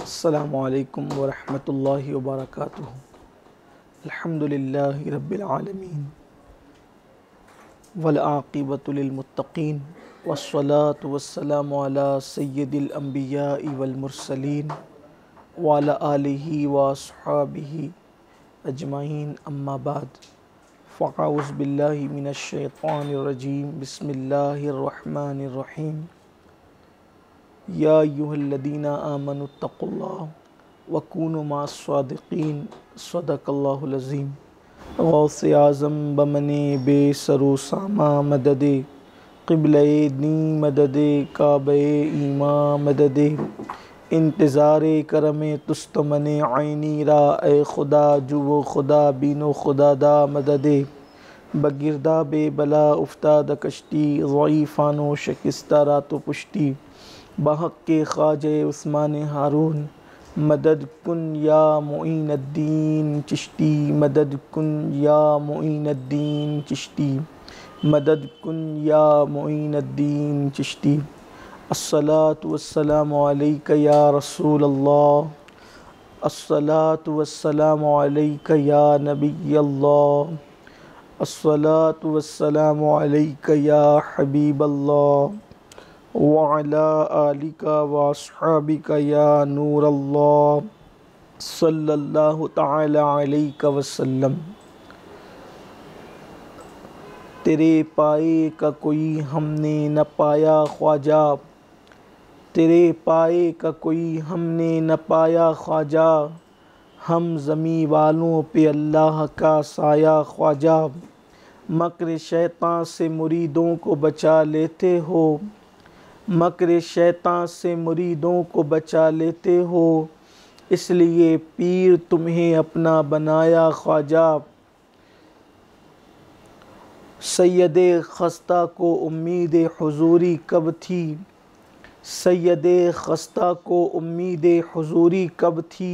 अल्लाम वरहमल वबरक अलहमदिल्ल रबालमीन वलाक़िबतमतकीन वसलात वसलाम सैदिलम्बिया इवलमरसलिन वाला आलि अजमाइन अम्माबाद फ़ाउज़बिल्लिमिनशैफ़ानरजीम बसमिल्लर या यूहदीना आमनतल्ला वकून मासदिन सदकल्लाज़ीम गौस आज़म बमन बे सरोसामा मदद क़िबल दी मदद काब ईमा मदद इंतज़ार करम तुस्तमन आइनी रा ए खुदा जुव खुदा बीनो खुदा दा मदद बगिरदा बे बला उफ्ताद कश्ती ज़ीफ़ानो शकिस्ता रातो पुश्ती बहक़ के ख्वाज उस्मान हारून मदद कन या मोनद्दीन चिश्ती मदद कन या मोनद्दीन चिश्ती मदद कन या मोनद्दीन चिश्ती असलात वसलाम या रसूल अल्लाह असलात वसलाम या नबी अल्लाह असलात वसलाम या हबीबल्ला वाला अलिका वाबिका या नूर अल्लाह सल्लल्लाहु अलैहि वसल्लम तेरे पाए का कोई हमने न पाया ख्वाजा तेरे पाए का कोई हमने न पाया ख्वाजा हम ज़मी वालों पे अल्लाह का साया ख्वाजा मकर शैतान से मुरीदों को बचा लेते हो मकर शैतान से मुरीदों को बचा लेते हो इसलिए पीर तुम्हें अपना बनाया ख्वाजा सैद खस्ता को उम्मीद हजूरी कब थी सैद खस्ता को उम्मीद हजूरी कब थी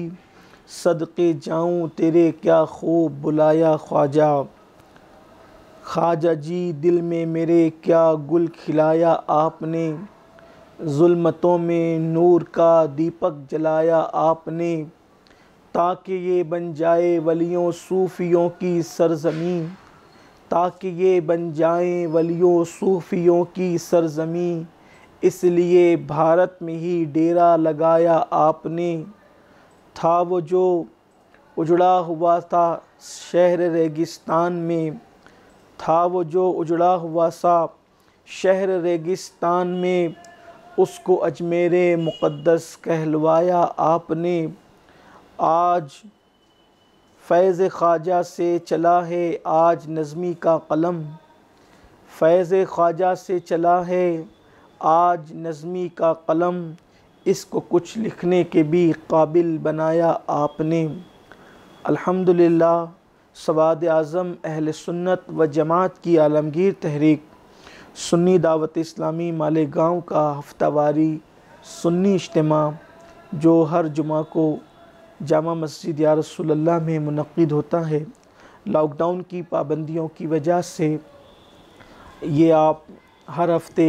सदक़े जाऊँ तेरे क्या खूब बुलाया ख्वाजा ख्वाजा जी दिल में मेरे क्या गुल खिलाया आपने जुल्मतों में नूर का दीपक जलाया आपने ताकि ये बन जाए वलियों सूफियों की सरजमी ताकि ये बन जाए वलियों सूफियों की सरजमी इसलिए भारत में ही डेरा लगाया आपने था वो जो उजड़ा हुआ था शहर रेगिस्तान में था वो जो उजड़ा हुआ सा शहर रेगिस्तान में उसको अजमेर मुक़दस कहलवाया आपने आज फैज़ ख्वाजा से चला है आज नज़मी का कलम फैज़ ख्वाजा से चला है आज नज़मी का कलम इसको कुछ लिखने के भी काबिल बनाया आपने अल्हम्दुलिल्लाह सवाद आज़म अहल सुन्नत व जमात की आलमगीर तहरीक सुन्नी दावत इस्लामी मालेगांव का हफ्तावारी सुन्नी इज्तम जो हर जुमा को जामा मस्जिद या रसोल्ला में मनद होता है लॉकडाउन की पाबंदियों की वजह से ये आप हर हफ्ते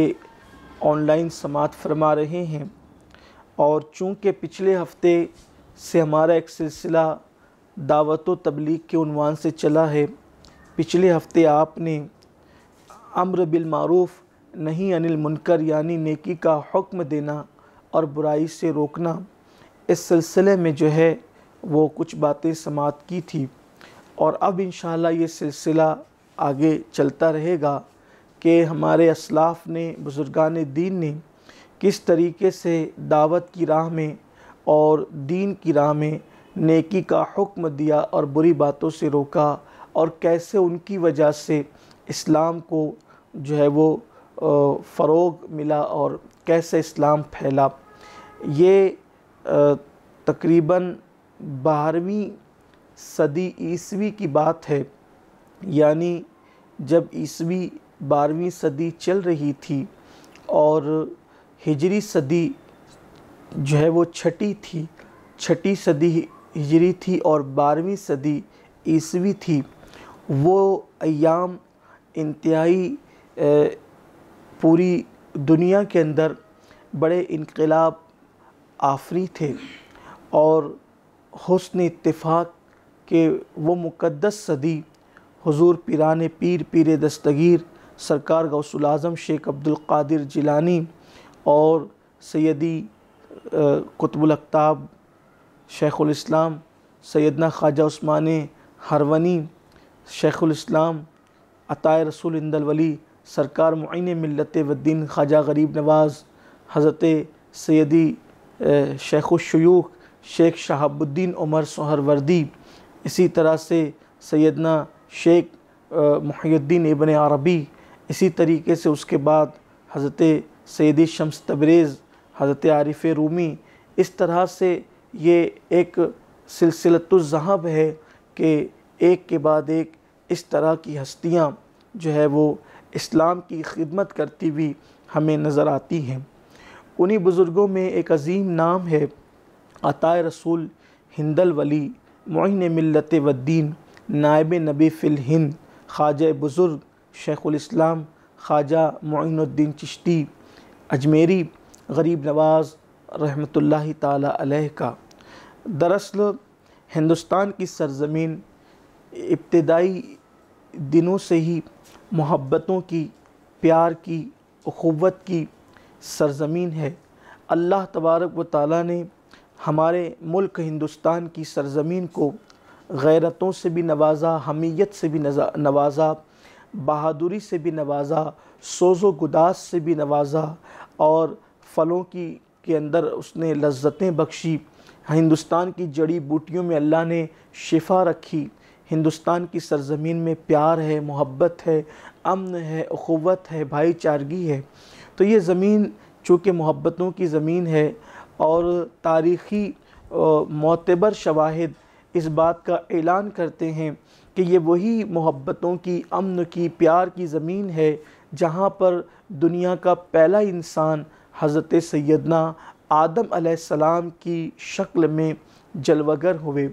ऑनलाइन समात फरमा रहे हैं और चूँकि पिछले हफ्ते से हमारा एक सिलसिला दावत तबलीग के उनवान से चला है पिछले हफ्ते आपने अम्र बिलमूफ़ नहीं अनिल मुनकर यानी नेकी का हुक्म देना और बुराई से रोकना इस सिलसिले में जो है वो कुछ बातें समात की थी और अब इन ये सिलसिला आगे चलता रहेगा कि हमारे असलाफ ने बुज़ुर्गान दीन ने किस तरीके से दावत की राह में और दीन की राह में नेकी का हुक्म दिया और बुरी बातों से रोका और कैसे उनकी वजह से इस्लाम को जो है वो फ़रोग मिला और कैसे इस्लाम फैला ये तकरीबन बारहवीं सदी ईसवी की बात है यानी जब ईसवी बारहवीं सदी चल रही थी और हिजरी सदी जो है वो छठी थी छठी सदी हिजरी थी और बारहवीं सदी ईसवी थी वो अयाम इंतहाई पूरी दुनिया के अंदर बड़े इनकलाब आफरी थे और हसन इतफ़ाक़ के वो मुक़दस सदी हुजूर पीरान पीर पीर दस्तगीर सरकार गौसल आज़म शेख अब्दुल्कर जिलानी और सैदी कुतबुलताब शेख शेखुल सदना सैदना ख्वाजा उस्मान हरवनी शेख इस्लाम अताय रसूल इंदलवली सरकार मुन मिलत व ख्वाजा गरीब नवाज़ हज़रत सैदी शेखुशयूख शेख शहाबुद्दीन उमर सहरवर्दी इसी तरह से सैदना शेख मुहद्दीन इबन अरबी इसी तरीके से उसके बाद हज़रत सैदी शम्स तबरेज़ हज़रत आरिफ रूमी इस तरह से ये एक सिलसिलतुलजहब है कि एक के बाद एक इस तरह की हस्तियाँ जो है वो इस्लाम की खिदमत करती हुई हमें नज़र आती हैं उन्हीं बुज़ुर्गों में एक अजीम नाम है अताय रसूल हिंदल वली मोहन मिलत वद्दीन नायब नबी फ़िल हिंद ख्वाजा बुज़ुर्ग शेख़ुलस्लाम ख्वाजा मोइनुद्दीन चिश्ती अजमेरी गरीब नवाज़ रहमतुल्लाह ताली का दरअसल हिंदुस्तान की सरजमीन इब्तदाई दिनों से ही मोहब्बतों की प्यार की अखवत की सरजमीन है अल्लाह तबारक व ताली ने हमारे मुल्क हिंदुस्तान की सरजमीन को गैरतों से भी नवाजा हमीयत से भी नवाजा बहादुरी से भी नवाजा सोज़ो गुदास से भी नवाजा और फलों की के अंदर उसने लज्जतें बख्शी हिंदुस्तान की जड़ी बूटियों में अल्लाह ने शिफा रखी हिंदुस्तान की सरजमीन में प्यार है मोहब्बत है अमन है अखवत है भाईचारगी है तो ये ज़मीन चूँकि मोहब्बतों की ज़मीन है और तारीख़ी मोतबर शवाहद इस बात का ऐलान करते हैं कि ये वही मोहब्बतों की अमन की प्यार की ज़मीन है जहाँ पर दुनिया का पहला इंसान हज़रत सैदना आदम सलाम की शक्ल में जलवगर हुए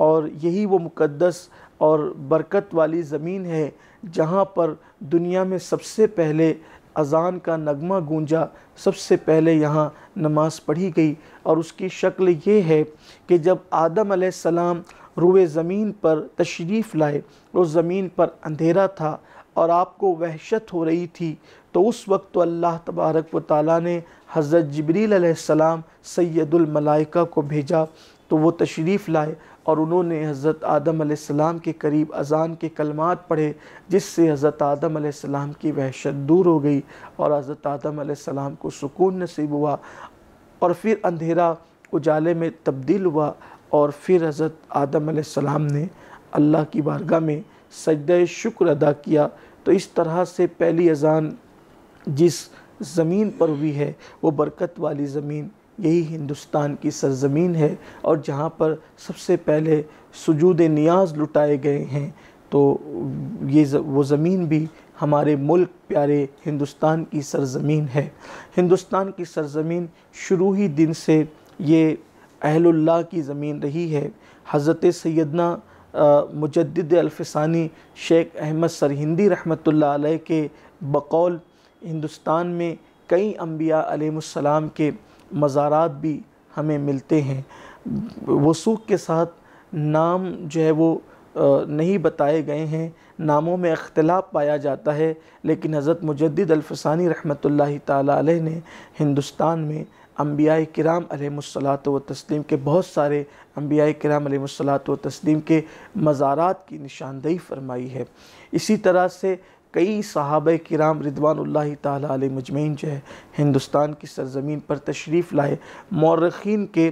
और यही वो मुक़दस और बरकत वाली ज़मीन है जहाँ पर दुनिया में सबसे पहले अज़ान का नगमा गूंजा सबसे पहले यहाँ नमाज़ पढ़ी गई और उसकी शक्ल ये है कि जब आदम सलाम रुए ज़मीन पर तशरीफ़ लाए उस ज़मीन पर अंधेरा था और आपको वहशत हो रही थी तो उस वक्त तो अल्लाह तबारक व ताली ने हज़रत जबरील सलाम सैदुलमलाइका को भेजा तो वो तशरीफ़ लाए और उन्होंने हज़रत आदम सलाम के करीब अजान के कलमात पढ़े जिससे हज़रत आदम सलाम की वहशत दूर हो गई और हज़रत आदम सलाम को सुकून नसीब हुआ और फिर अंधेरा उजाले में तब्दील हुआ और फिर हज़रत आदम सलाम ने अल्लाह की बारगाह में सजद शुक्र अदा किया तो इस तरह से पहली अजान जिस ज़मीन पर हुई है वो बरकत वाली ज़मीन यही हिंदुस्तान की सरजमीन है और जहाँ पर सबसे पहले सजूद नियाज लुटाए गए हैं तो ये वो ज़मीन भी हमारे मुल्क प्यारे हिंदुस्तान की सरजमीन है हिंदुस्तान की सरजमीन शुरू ही दिन से ये अहलुल्लाह की ज़मीन रही है हज़रत सैदना मुजद अल्फसानी शेख अहमद सरहिंदी रहमत के बकौल हिंदुस्तान में कई अम्बिया के मज़ारात भी हमें मिलते हैं वसूख के साथ नाम जो है वो नहीं बताए गए हैं नामों में अख्तिलाफ पाया जाता है लेकिन हज़रत मुजद अलफसानी रहमत ला ने हिंदुस्तान में अम्बिया कराम अलमसलात व तस्लीम के बहुत सारे अम्बिया कराम अलमसलात व तस्लीम के मज़ारात की निशानदेही फरमाई है इसी तरह से कई साहब कराम रिदवानल्ला ताली मजमैन जो है हिंदुस्तान की सरजमीन पर तशरीफ़ लाए मौरखीन के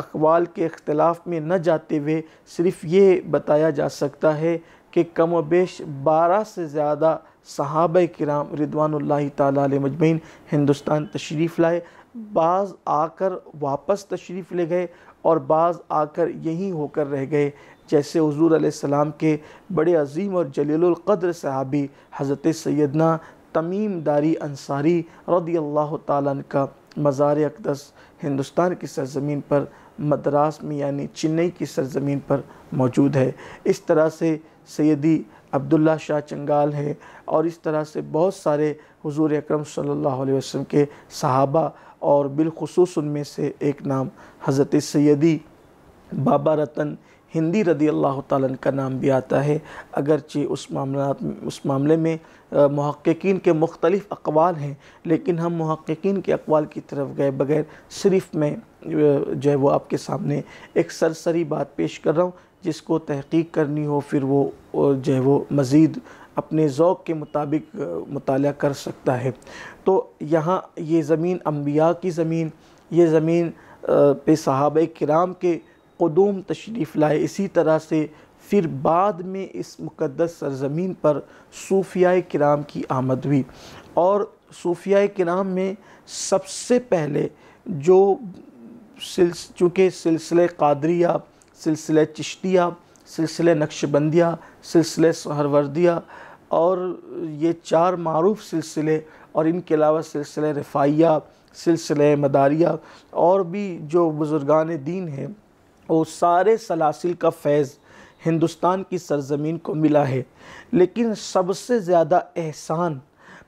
अकवाल के अख्तिलाफ़ में न जाते हुए सिर्फ़ ये बताया जा सकता है कि कम वेश बारह से ज़्यादा साहब कराम रिदवानल्ला ताली मजमैन हिंदुस्तान तशरीफ़ लाए बाज़ आकर वापस तशरीफ़ ले गए और बाज़ आकर यहीं होकर रह गए जैसे हजूर आसमाम के बड़े अजीम और जलीलक़द्र सहाबी हज़रत सैदना तमीम दारी अंसारी रौदी अल्लाह तालन मज़ार अकदस हिंदुस्तान की सरजमीन पर मद्रास में यानी चेन्नई की सरजमीन पर मौजूद है इस तरह से सैदी अब्दुल्ला शाह चंगाल है और इस तरह से बहुत सारे हजूर अक्रम सम के सहाबा और बिलखसूस उनमें से एक नाम हज़रत सैदी बाबा रतन हिंदी रदी अल्लाह तन का नाम भी आता है अगरचे उस मामला उस मामले में महक्कीन के मुख्तलिफ़ अकवाल हैं लेकिन हम महक्कीन के अकवाल की तरफ गए बगैर सिर्फ़ मैं जो है वो आपके सामने एक सरसरी बात पेश कर रहा हूँ जिसको तहकीक करनी हो फिर वो जो है वो मज़ीद अपने ओक़ के मुताबिक मुताल कर सकता है तो यहाँ ये ज़मीन अम्बिया की ज़मीन ये ज़मीन पे सहाब कराम के कदूम तशरीफ़ लाए इसी तरह से फिर बाद में इस मुक़दस सरजमीन पर सूफिया कराम की आमद हुई और सूफिया कराम में सबसे पहले जो सिल्स चूँकि सिलसिले कादरिया सिलसिले चिश्तिया सिलसिले नक्शबंदिया सिलसिले सहरवर्दिया और ये चार मरूफ सिलसिले और इनके अलावा सिलसिले रफ़ाइया सिलसिले मदारिया और भी जो बुज़ुर्गान दीन हैं और सारे सलासिल का फैज़ हिंदुस्तान की सरजमीन को मिला है लेकिन सबसे ज़्यादा एहसान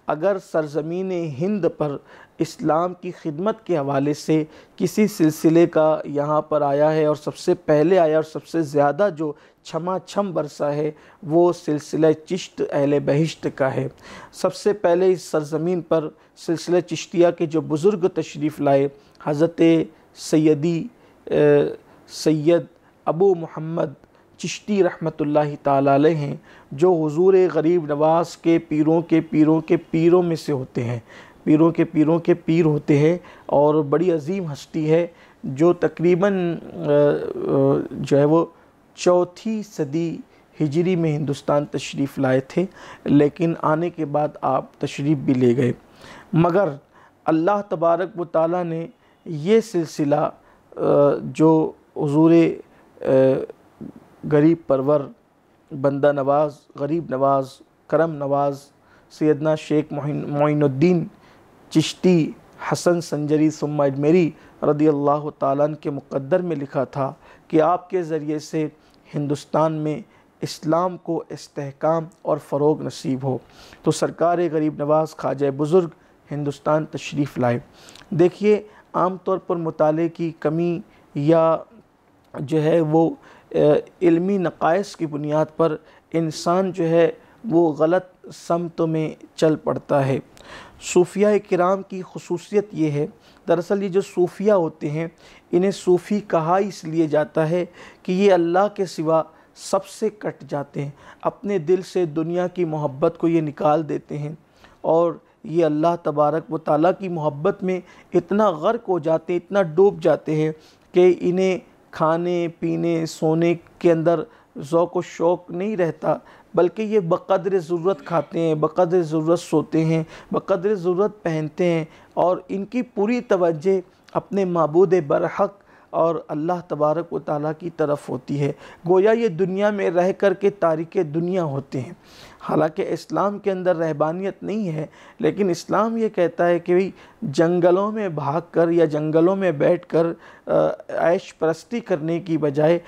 अगर सरजमीन हिंद पर इस्लाम की खिदमत के हवाले से किसी सिलसिले का यहाँ पर आया है और सबसे पहले आया और सबसे ज़्यादा जो छमा छम बरसा है वो सिलसिला चिश्त अहल बहिश्त का है सबसे पहले इस सरजमीन पर सिलसिला चिश्तिया के जो बुज़ुर्ग तशरीफ़ लाए हज़रत सैदी सैयद अबू मोहम्मद चिश्ती रहमत ताली हैं जो हुजूर गरीब नवाज के पीरों के पीरों के पीरों में से होते हैं पीरों के पीरों के पीर होते हैं और बड़ी अजीम हस्ती है जो तकरीबन जो है वो चौथी सदी हिजरी में हिंदुस्तान तशरीफ़ लाए थे लेकिन आने के बाद आप तशरीफ़ भी ले गए मगर अल्लाह तबारक व ताली ने यह सिलसिला जो हजूर गरीब परवर बंदा नवाज़ गरीब नवाज़ करम नवाज़ सैदना शेख मोइनुद्दीन चिश्ती हसन संजरी सुम्मा अजमेरी रदी अल्लाह तालन के मुकद्दर में लिखा था कि आपके ज़रिए से हिंदुस्तान में इस्लाम को इस्तेकाम और फ़रोग नसीब हो तो सरकार गरीब नवाज़ ख्वाजा बुज़ुर्ग हिंदुस्तान तशरीफ़ लाए देखिए आम तौर पर मताले की कमी या जो है वो इल्मी नकायस की बुनियाद पर इंसान जो है वो गलत समत में चल पड़ता है सूफिया कराम की खसूसियत ये है दरअसल ये जो सूफिया होते हैं इन्हें सूफ़ी कहा इसलिए जाता है कि ये अल्लाह के सिवा सबसे कट जाते हैं अपने दिल से दुनिया की मोहब्बत को ये निकाल देते हैं और ये अल्लाह तबारक व ताली की मोहब्बत में इतना गर्क हो जाते हैं इतना डूब जाते हैं कि इन्हें खाने पीने सोने के अंदर ओक़ व शौक़ नहीं रहता बल्कि ये बक़दर ज़रूरत खाते हैं बक़दर ज़रूरत सोते हैं बक़दर ज़रूरत पहनते हैं और इनकी पूरी तवज्जह अपने मबूद बरहक़ और अल्लाह तबारक व ताली की तरफ होती है गोया ये दुनिया में रह कर के तारिक दुनिया होते हैं हालांकि इस्लाम के अंदर रहबानियत नहीं है लेकिन इस्लाम ये कहता है कि भाई जंगलों में भाग कर या जंगलों में बैठ कर ऐश परस्ती करने की बजाय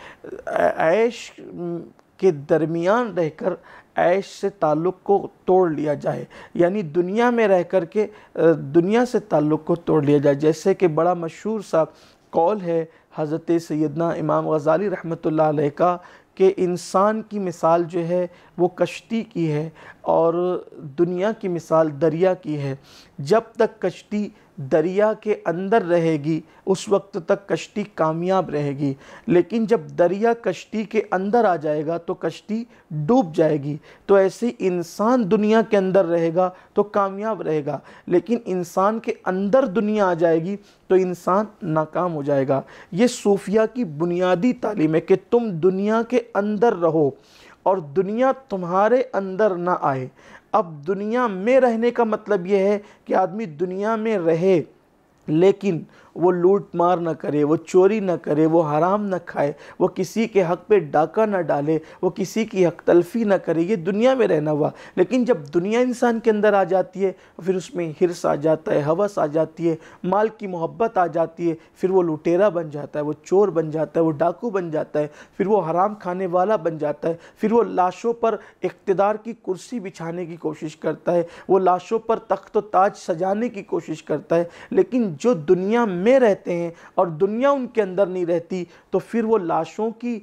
ऐश के दरमियान रहकर ऐश से ताल्लुक़ को तोड़ लिया जाए यानी दुनिया में रह कर के दुनिया से ताल्लुक़ को तोड़ लिया जाए जैसे कि बड़ा मशहूर सा कौल है हज़रत सैदना इमाम गज़ाली रहमत का कि इंसान की मिसाल जो है वो कश्ती की है और दुनिया की मिसाल दरिया की है जब तक कश्ती दरिया के अंदर रहेगी उस वक्त तक कश्ती कामयाब रहेगी लेकिन जब दरिया कश्ती के अंदर आ जाएगा तो कश्ती डूब जाएगी तो ऐसे इंसान दुनिया के अंदर रहेगा तो कामयाब रहेगा लेकिन इंसान के अंदर दुनिया आ जाएगी तो इंसान नाकाम हो जाएगा ये सूफिया की बुनियादी तालीम है कि तुम दुनिया के अंदर रहो और दुनिया तुम्हारे अंदर ना आए अब दुनिया में रहने का मतलब यह है कि आदमी दुनिया में रहे लेकिन वो लूट मार ना करे वो चोरी ना करे वो हराम ना खाए वो किसी के हक़ पे डाका ना डाले वो किसी की हक तलफी ना करे ये दुनिया में रहना हुआ लेकिन जब दुनिया इंसान के अंदर आ जाती है फिर उसमें हिरस आ जाता है हवस आ जाती है माल की मोहब्बत आ जाती है फिर वो लुटेरा बन जाता है वो चोर बन जाता है वो डाकू बन जाता है फिर वो हराम खाने वाला बन जाता है फिर वो लाशों पर इकतदार की कुर्सी बिछाने की कोशिश करता है वो लाशों पर तख्त ताज सजाने की कोशिश करता है लेकिन जो दुनिया में में रहते हैं और दुनिया उनके अंदर नहीं रहती तो फिर वो लाशों की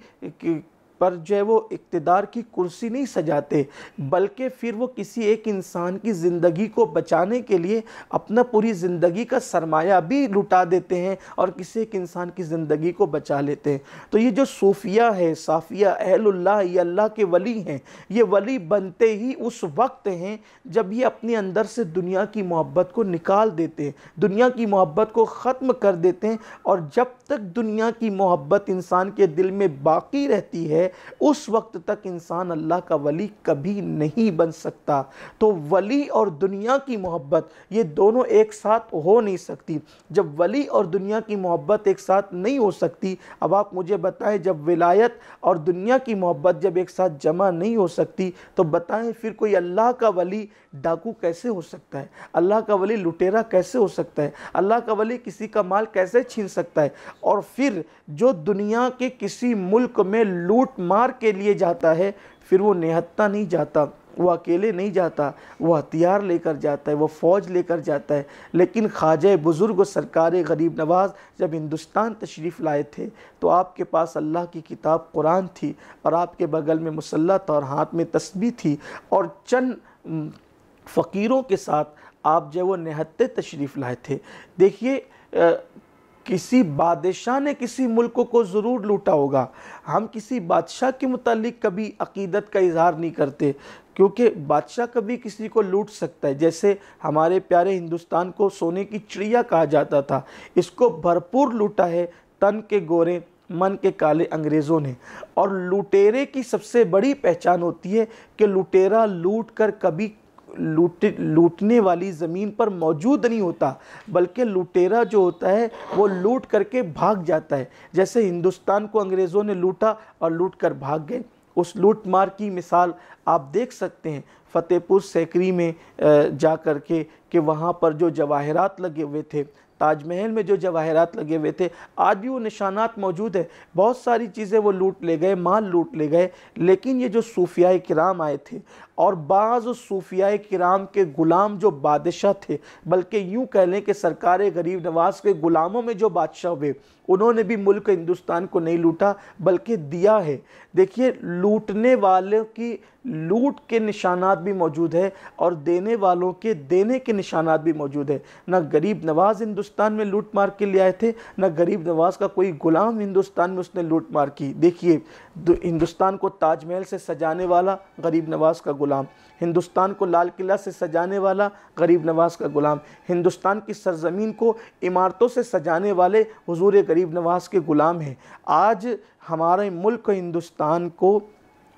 पर जो है वो इकतदार की कुर्सी नहीं सजाते बल्कि फिर वो किसी एक इंसान की ज़िंदगी को बचाने के लिए अपना पूरी ज़िंदगी का सरमाया भी लुटा देते हैं और किसी एक इंसान की ज़िंदगी को बचा लेते हैं तो ये जो सूफिया है साफिया अहलुल्लाह ये अल्लाह के वली हैं ये वली बनते ही उस वक्त हैं जब ये अपने अंदर से दुनिया की मोहब्बत को निकाल देते हैं दुनिया की मोहब्बत को ख़त्म कर देते हैं और जब तक दुनिया की मोहब्बत इंसान के दिल में बाकी रहती है उस वक्त तक इंसान अल्लाह का वली कभी नहीं बन सकता तो वली और दुनिया की मोहब्बत ये दोनों एक साथ हो नहीं सकती जब वली और दुनिया की मोहब्बत एक साथ नहीं हो सकती अब आप मुझे बताएं जब विलायत और दुनिया की मोहब्बत जब एक साथ जमा नहीं हो सकती तो बताएं फिर कोई अल्लाह का वली डाकू कैसे हो सकता है अल्लाह का वली लुटेरा कैसे हो सकता है अल्लाह का वली किसी का माल कैसे छीन सकता है और फिर जो दुनिया के किसी मुल्क में लूट मार के लिए जाता है फिर वो निहत्ता नहीं जाता वो अकेले नहीं जाता वो हथियार लेकर जाता है वो फ़ौज लेकर जाता है लेकिन ख्वाजा बुज़ुर्ग सरकार गरीब नवाज़ जब हिंदुस्तान तशरीफ़ लाए थे तो आपके पास अल्लाह की किताब कुरान थी और आपके बगल में मुसल्ला था और हाथ में तस्बी थी और चंद फ़कीरों के साथ आप जो वो निहत्ते तशरीफ़ लाए थे देखिए किसी बादशाह ने किसी मुल्क को ज़रूर लूटा होगा हम किसी बादशाह के मुतालिक कभी अकीदत का इजहार नहीं करते क्योंकि बादशाह कभी किसी को लूट सकता है जैसे हमारे प्यारे हिंदुस्तान को सोने की चिड़िया कहा जाता था इसको भरपूर लूटा है तन के गोरे मन के काले अंग्रेज़ों ने और लुटेरे की सबसे बड़ी पहचान होती है कि लुटेरा लूट कर कभी लूटे लूटने वाली ज़मीन पर मौजूद नहीं होता बल्कि लुटेरा जो होता है वो लूट करके भाग जाता है जैसे हिंदुस्तान को अंग्रेज़ों ने लूटा और लूट कर भाग गए उस लूट मार की मिसाल आप देख सकते हैं फ़तेहपुर सैकड़ी में जा कर के कि वहाँ पर जो जवाहरात लगे हुए थे ताजमहल में जो जवाहरात लगे हुए थे आज भी वो निशानात मौजूद है बहुत सारी चीज़ें वो लूट ले गए माल लूट ले गए लेकिन ये जो सूफिया कराम आए थे और बाज़ सूफिया कराम के ग़ुलाम जो बादशाह थे बल्कि यूँ कह लें कि सरकार गरीब नवाज के ग़ुलामों में जो बादशाह हुए उन्होंने भी मुल्क हिंदुस्तान को नहीं लूटा बल्कि दिया है देखिए लूटने वालों की लूट के निशानात भी मौजूद है और देने वालों के देने के निशानात भी मौजूद है ना गरीब नवाज़ हिंदुस्तान में लूट मार के ले आए थे ना गरीब नवाज़ का कोई ग़ुलाम हिंदुस्तान में उसने लूट मार की देखिए हिंदुस्तान को ताजमहल से सजाने वाला गरीब नवाज़ का ग़ुलाम हिंदुस्तान को लाल किला से सजाने वाला गरीब नवाज का ग़ुलाम हिंदुस्तान की सरजमीन को इमारतों से सजाने वाले हजूर गरीब नवाज के ग़ुलाम हैं आज हमारे मुल्क हिंदुस्तान को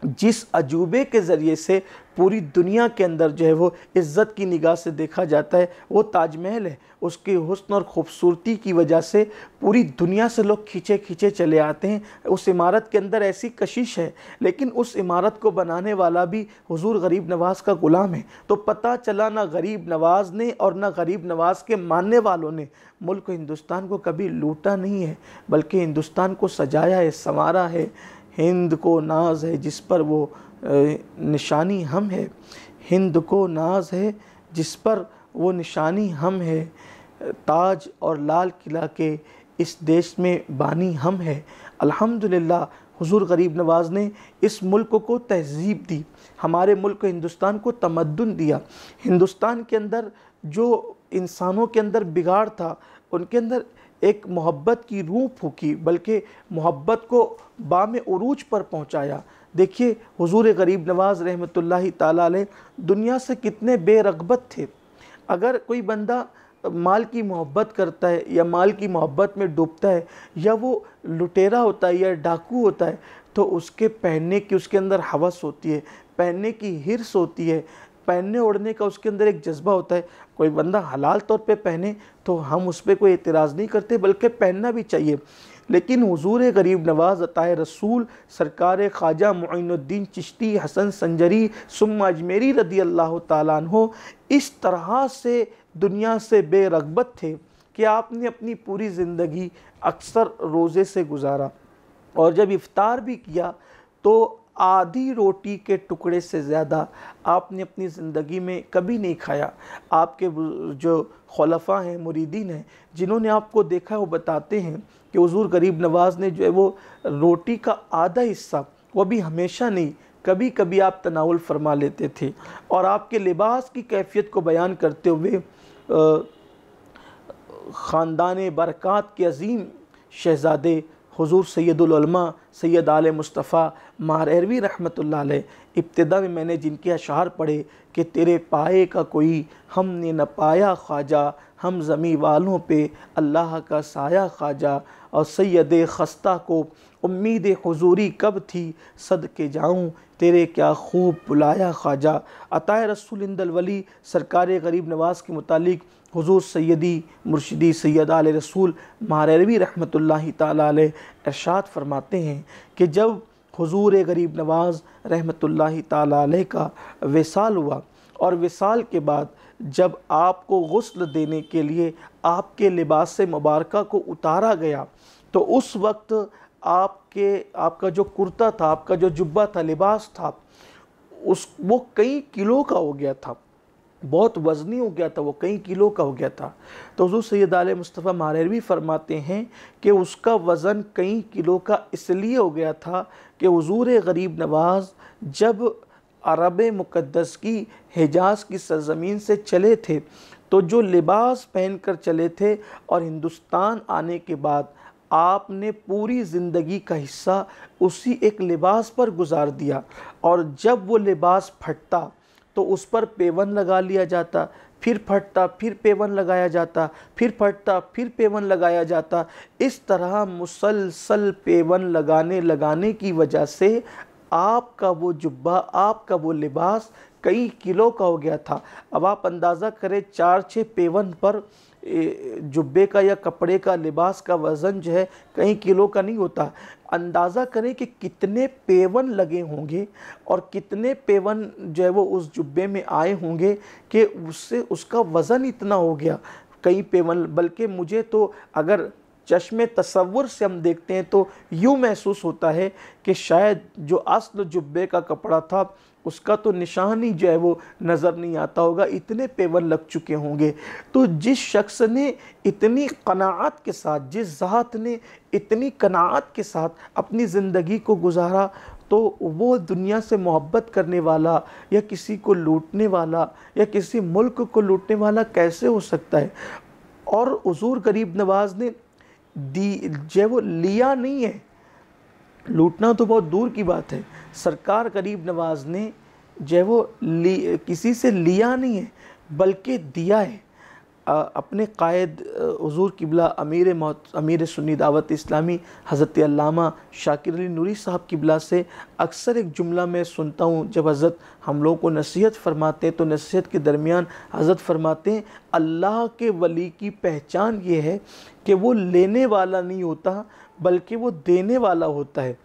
जिस अजूबे के ज़रिए से पूरी दुनिया के अंदर जो है वो इज़्ज़त की निगाह से देखा जाता है वो ताजमहल है उसके हसन और ख़ूबसूरती की वजह से पूरी दुनिया से लोग खींचे खींचे चले आते हैं उस इमारत के अंदर ऐसी कशिश है लेकिन उस इमारत को बनाने वाला भी हुजूर गरीब नवाज़ का ग़ुलाम है तो पता चला ना गरीब नवाज़ ने और ना गरीब नवाज़ के मानने वालों ने मुल्क हिंदुस्तान को कभी लूटा नहीं है बल्कि हिंदुस्तान को सजाया है संवारा है हिंद को नाज है जिस पर वो निशानी हम है हिंद को नाज है जिस पर वो निशानी हम है ताज और लाल किला के इस देश में बानी हम है अल्हम्दुलिल्लाह हुजूर गरीब नवाज ने इस मुल्क को तहजीब दी हमारे मुल्क हिंदुस्तान को तमद्दुन दिया हिंदुस्तान के अंदर जो इंसानों के अंदर बिगाड़ था उनके अंदर एक मोहब्बत की रूह फूकी बल्कि मोहब्बत को बाम उरूज पर पहुंचाया देखिए हुजूर गरीब नवाज रहमत ताला दुनिया से कितने बेरगबत थे अगर कोई बंदा माल की मोहब्बत करता है या माल की मोहब्बत में डूबता है या वो लुटेरा होता है या डाकू होता है तो उसके पहनने की उसके अंदर हवस होती है पहनने की हिरस होती है पहनने ओढ़ने का उसके अंदर एक जज्बा होता है कोई बंदा हलाल तौर पे पहने तो हम उस पर कोई एतराज़ नहीं करते बल्कि पहनना भी चाहिए लेकिन हजूर गरीब नवाज अताए रसूल सरकार ख्वाजा मुइनुद्दीन चिश्ती हसन संजरी सुम अजमेरी रदी अल्लाह तु इस तरह से दुनिया से बेरगबत थे कि आपने अपनी पूरी ज़िंदगी अक्सर रोज़े से गुजारा और जब इफ़ार भी किया तो आधी रोटी के टुकड़े से ज़्यादा आपने अपनी ज़िंदगी में कभी नहीं खाया आपके जो खलफा हैं मुरीदीन हैं जिन्होंने आपको देखा वो बताते हैं कि हजूर गरीब नवाज ने जो है वो रोटी का आधा हिस्सा वह भी हमेशा नहीं कभी कभी आप तनावल फरमा लेते थे और आपके लिबास की कैफियत को बयान करते हुए ख़ानदान बरक़ात के अजीम शहज़ादे हजूर सैदुलमा सैद आल मुस्तफ़ा एरवी रहमत इब्तदा में मैंने जिनके अशार पढ़े कि तेरे पाए का कोई हमने न पाया ख्वाजा हम ज़मी वालों पे अल्लाह का साया ख्वाजा और सैद खस्ता को उम्मीद हजूरी कब थी सद के जाऊँ तेरे क्या खूब बुलाया ख्वाजा अताए रसूल इंदलवली सरकार गरीब नवाज के मुतालिक हजूर सैदी मुर्शदी सैद आल रसूल महारवी रहमत ला तर्शाद फरमाते हैं कि जब हुजूर गरीब नवाज़ रहमत ताल का विसाल हुआ और विसाल के बाद जब आपको गसल देने के लिए आपके लिबास मुबारक को उतारा गया तो उस वक्त आपके आपका जो कुर्ता था आपका जो जुब्बा था लिबास था उस वो कई किलो का हो गया था बहुत वज़नी हो गया था वो कई किलो का हो गया था तो हजू सैद आल मुस्तफ़ा महारवी फरमाते हैं कि उसका वज़न कई किलो का इसलिए हो गया था कि हजूर गरीब नवाज़ जब अरब मुक़दस की हिजाज की सरजमीन से चले थे तो जो लिबास पहन कर चले थे और हिंदुस्तान आने के बाद आपने पूरी ज़िंदगी का हिस्सा उसी एक लिबास पर गुजार दिया और जब वो लिबास फटता तो उस पर पेवन लगा लिया जाता फिर फटता फिर पेवन लगाया जाता फिर फटता फिर पेवन लगाया जाता इस तरह मुसलसल पेवन लगाने लगाने की वजह से आपका वो जुब्बा आपका वो लिबास कई किलो का हो गया था अब आप अंदाज़ा करें चार छः पेवन पर जुब्बे का या कपड़े का लिबास का वज़न जो है कई किलो का नहीं होता अंदाज़ा करें कि कितने पेवन लगे होंगे और कितने पेवन जो है वो उस जुब्बे में आए होंगे कि उससे उसका वज़न इतना हो गया कई पेवन बल्कि मुझे तो अगर चश्मे तस्वुर से हम देखते हैं तो यूँ महसूस होता है कि शायद जो असल जुब्बे का कपड़ा था उसका तो निशान ही जो है वो नज़र नहीं आता होगा इतने पेवर लग चुके होंगे तो जिस शख्स ने इतनी कनात के साथ जिस ज़ात ने इतनी कनात के साथ अपनी ज़िंदगी को गुजारा तो वो दुनिया से मोहब्बत करने वाला या किसी को लूटने वाला या किसी मुल्क को लूटने वाला कैसे हो सकता है और हजूर गरीब नवाज़ ने दी जय वो लिया नहीं है लूटना तो बहुत दूर की बात है सरकार गरीब नवाज ने जय वो किसी से लिया नहीं है बल्कि दिया है अपने कायद हजूर किबला अमीर अमीर सुन्नी दावत इस्लामी हज़रत अल्लामा शाकिर अली नूरी साहब किबला से अक्सर एक जुमला में सुनता हूँ जब हज़रत हम लोगों को नसीहत फरमाते हैं तो नसीहत के दरमियान हज़रत फरमाते हैं अल्लाह के वली की पहचान ये है कि वो लेने वाला नहीं होता बल्कि वो देने वाला होता है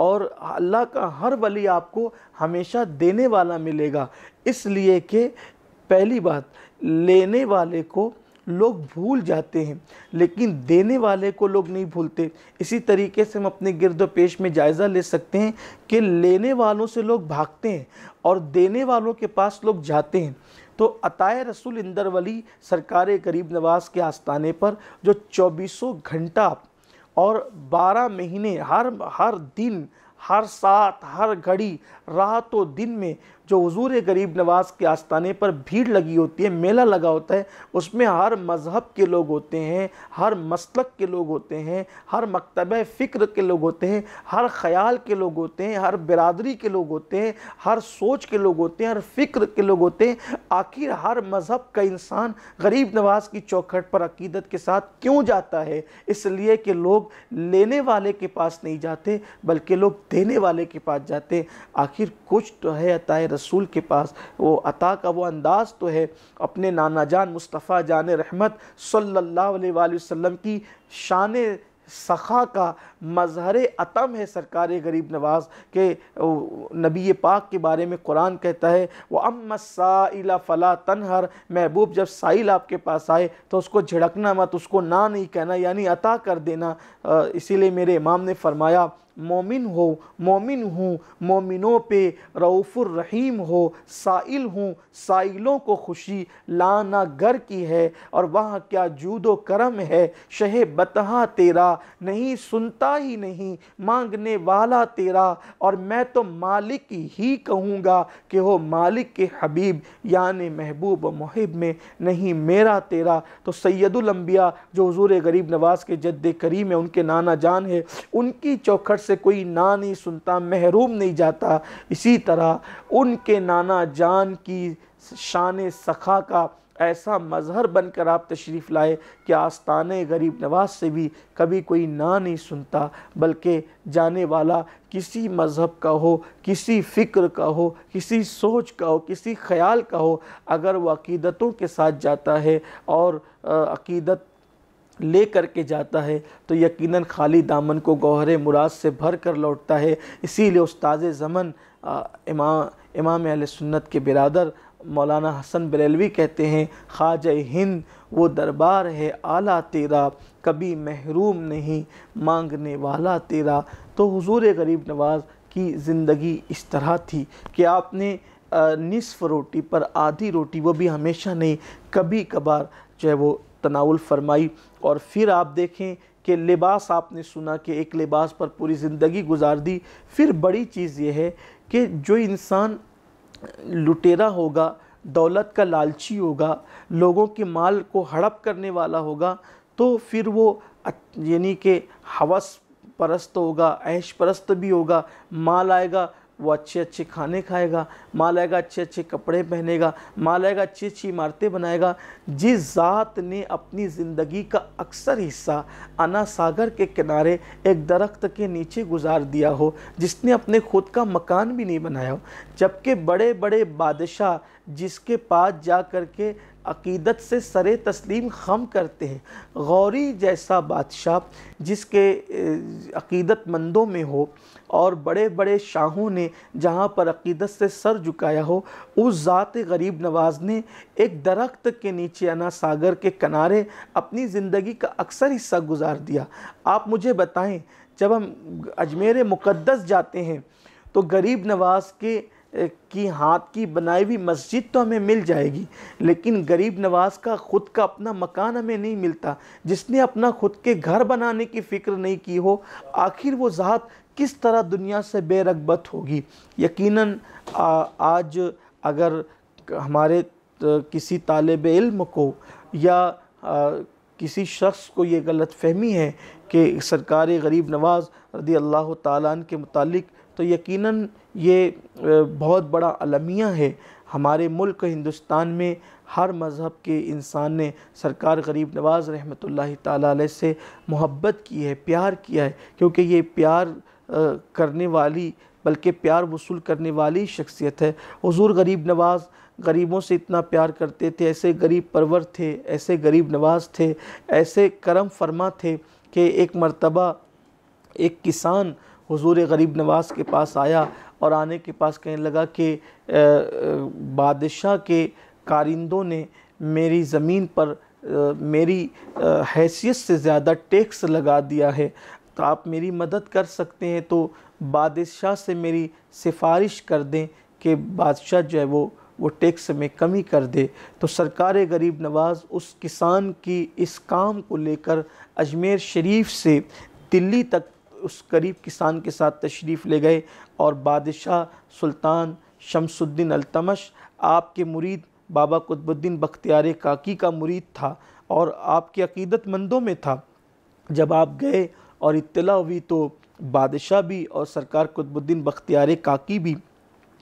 और अल्लाह का हर वली आपको हमेशा देने वाला मिलेगा इसलिए कि पहली बात लेने वाले को लोग भूल जाते हैं लेकिन देने वाले को लोग नहीं भूलते इसी तरीके से हम अपने गिरद पेश में जायज़ा ले सकते हैं कि लेने वालों से लोग भागते हैं और देने वालों के पास लोग जाते हैं तो अताए रसूल इंदर वली सरकार गरीब नवाज के आस्थाने पर जो चौबीसों घंटा और बारह महीने हर हर दिन हर साथ हर घड़ी रातों दिन में जो हजूर गरीब नवाज के आस्थाने पर भीड़ लगी होती है मेला लगा होता है उसमें हर मज़हब के लोग होते हैं हर मसलक के लोग होते हैं हर मकतब फ़िक्र के लोग होते हैं हर ख्याल के लोग होते हैं हर बिरदरी के लोग होते हैं हर सोच के लोग होते हैं हर फ़िक्र के लोग होते हैं आखिर हर मज़हब का इंसान गरीब नवाज की चौखट पर अकीदत के साथ क्यों जाता है इसलिए कि लोग लेने वाले के पास नहीं जाते बल्कि लोग देने वाले के पास जाते आखिर कुछ तो है अतः रसूल के पास वो अता का वो अंदाज़ तो है अपने नाना जान मुस्तफ़ा जान रहमत सल्लल्लाहु अलैहि वसल्लम की शान सखा का मजहर अतम है सरकार गरीब नवाज के नबी पाक के बारे में कुरान कहता है वह अम साइला फ़ला तनहर महबूब जब साइल आपके पास आए तो उसको झिड़कना मत उसको ना नहीं कहना यानी अता कर देना इसीलिए मेरे इमाम ने फरमाया मोमिन हो मोमिन हूँ मोमिनों पे रऊफ़ुर रहीम हो साइल हूँ साइलों को खुशी लाना गर की है और वहाँ क्या जूदो करम है शह बतहा तेरा नहीं सुनता ही नहीं मांगने वाला तेरा और मैं तो मालिक ही कहूँगा कि हो मालिक के हबीब यानि महबूब महब में नहीं मेरा तेरा तो सैदुलम्बिया जो हजूर गरीब नवाज़ के जद्द करीम है उनके नाना जान है उनकी चौखट से कोई ना नहीं सुनता महरूम नहीं जाता इसी तरह उनके नाना जान की शान सखा का ऐसा मज़हर बनकर आप तशरीफ़ लाए कि आस्तान गरीब नवाज से भी कभी कोई ना नहीं सुनता बल्कि जाने वाला किसी मज़हब का हो किसी फ़िक्र का हो किसी सोच का हो किसी ख्याल का हो अगर वह अकीदतों के साथ जाता है और अकीदत ले करके जाता है तो यकीनन खाली दामन को गौहरे मुराद से भर कर लौटता है इसीलिए उस्ताद ज़मन इमाम इमाम अल सुन्नत के बिरादर मौलाना हसन बरेलवी कहते हैं ख्वाज हिंद वो दरबार है आला तेरा कभी महरूम नहीं मांगने वाला तेरा तो हुजूर गरीब नवाज़ की ज़िंदगी इस तरह थी कि आपने निसफ़ रोटी पर आधी रोटी वो भी हमेशा नहीं कभी कभार जो है वो तनाउल फरमाई और फिर आप देखें कि लिबास आपने सुना कि एक लिबास पर पूरी ज़िंदगी गुजार दी फिर बड़ी चीज़ ये है कि जो इंसान लुटेरा होगा दौलत का लालची होगा लोगों के माल को हड़प करने वाला होगा तो फिर वो यानी कि हवस परस्त होगा ऐश परस्त भी होगा माल आएगा वो अच्छे अच्छे खाने खाएगा माल आएगा अच्छे अच्छे कपड़े पहनेगा माल आएगा अच्छी अच्छी इमारतें बनाएगा जिस ज़ात ने अपनी ज़िंदगी का अक्सर हिस्सा अना सागर के किनारे एक दरख्त के नीचे गुजार दिया हो जिसने अपने खुद का मकान भी नहीं बनाया हो जबकि बड़े बड़े बादशाह जिसके पास जा कर के अकीदत से सरे तस्लीम खम करते हैं गौरी जैसा बादशाह जिसके अकीदतमंदों में हो और बड़े बड़े शाहों ने जहाँ पर अकीदत से सर झुकाया हो उस ज़ात गरीब नवाज ने एक दरख्त के नीचे अना सागर के किनारे अपनी ज़िंदगी का अक्सर हिस्सा गुजार दिया आप मुझे बताएं जब हम अजमेर मुक़दस जाते हैं तो गरीब नवाज के की हाथ की बनाई हुई मस्जिद तो हमें मिल जाएगी लेकिन गरीब नवाज का ख़ुद का अपना मकान हमें नहीं मिलता जिसने अपना ख़ुद के घर बनाने की फ़िक्र नहीं की हो आखिर वो ज़ात किस तरह दुनिया से बेरगबत होगी यकीनन आज अगर हमारे किसी तालब इल्म को या किसी शख्स को ये गलत फहमी है कि सरकारी गरीब नवाज़ रदी अल्लाह तन के मतलब तो यकीनन ये बहुत बड़ा अलमिया है हमारे मुल्क हिंदुस्तान में हर मज़हब के इंसान ने सरकार गरीब नवाज़ रहमत ला से मोहब्बत की है प्यार किया है क्योंकि ये प्यार करने वाली बल्कि प्यार वसूल करने वाली शख्सियत है हजूर गरीब नवाज़ गरीबों से इतना प्यार करते थे ऐसे गरीब परवर थे ऐसे गरीब नवाज थे ऐसे करम फरमा थे कि एक मर्तबा एक किसान हुजूर गरीब नवाज के पास आया और आने के पास कहने लगा कि बादशाह के कारिंदों ने मेरी ज़मीन पर मेरी हैसियत से ज़्यादा टैक्स लगा दिया है तो आप मेरी मदद कर सकते हैं तो बादशाह से मेरी सिफारिश कर दें कि बादशाह जो है वो वो टैक्स में कमी कर दे तो सरकार गरीब नवाज उस किसान की इस काम को लेकर अजमेर शरीफ से दिल्ली तक उस गरीब किसान के साथ तशरीफ़ ले गए और बादशाह सुल्तान शमसुद्दीन अलतमश आपके मुरीद बाबा कुतबुद्दीन बख्तियार काकी का मुरीद था और आपके अकीदतमंदों में था जब आप गए और इतला हुई तो बादशाह भी और सरकार कुतबुद्दीन बख्तियार काकी भी